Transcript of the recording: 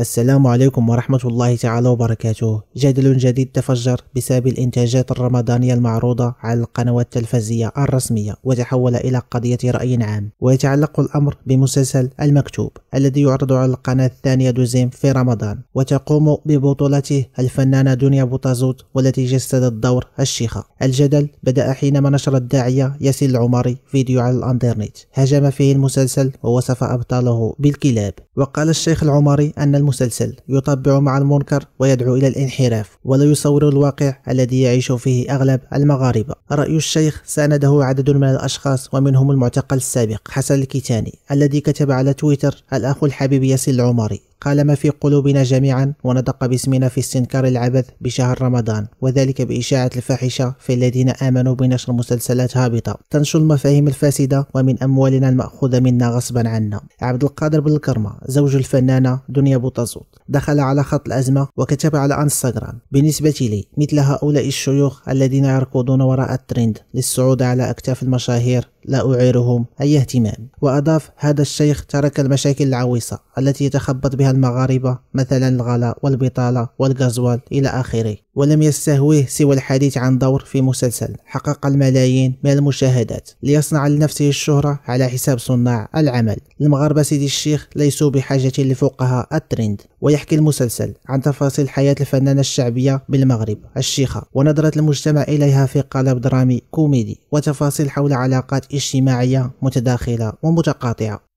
السلام عليكم ورحمة الله تعالى وبركاته جدل جديد تفجر بسبب الإنتاجات الرمضانية المعروضة على القنوات التلفزية الرسمية وتحول إلى قضية رأي عام ويتعلق الأمر بمسلسل المكتوب الذي يعرض على القناة الثانية دوزيم في رمضان وتقوم ببطولته الفنانة دنيا بوطازوت والتي جسدت دور الشيخة الجدل بدأ حينما نشر الداعية ياسين العمري فيديو على الانترنت هجم فيه المسلسل ووصف أبطاله بالكلاب وقال الشيخ العمري أن المسلسل يطبع مع المنكر ويدعو إلى الانحراف ولا يصور الواقع الذي يعيش فيه أغلب المغاربة رأي الشيخ سانده عدد من الأشخاص ومنهم المعتقل السابق حسن الكيتاني الذي كتب على تويتر الأخ الحبيب ياسين العمري قال ما في قلوبنا جميعا ونطق باسمنا في استنكار العبث بشهر رمضان وذلك بإشاعة الفاحشة في الذين آمنوا بنشر مسلسلات هابطة تنشر المفاهيم الفاسدة ومن أموالنا المأخوذة منا غصبا عنا عبد القادر بالكرمة زوج الفنانة دنيا بوطازوط دخل على خط الأزمة وكتب على انستغرام بالنسبة لي مثل هؤلاء الشيوخ الذين يركضون وراء الترند للصعود على أكتاف المشاهير لا أعيرهم أي اهتمام وأضاف هذا الشيخ ترك المشاكل العويصة التي يتخبط بها المغاربة مثلا الغلاء والبطالة والجزوال إلى آخره ولم يستهويه سوى الحديث عن دور في مسلسل حقق الملايين من المشاهدات ليصنع لنفسه الشهرة على حساب صناع العمل المغاربة سيدي الشيخ ليسوا بحاجة لفقهاء الترند ويحكي المسلسل عن تفاصيل حياة الفنانة الشعبية بالمغرب الشيخة ونظرة المجتمع إليها في قالب درامي كوميدي وتفاصيل حول علاقات اجتماعية متداخلة ومتقاطعة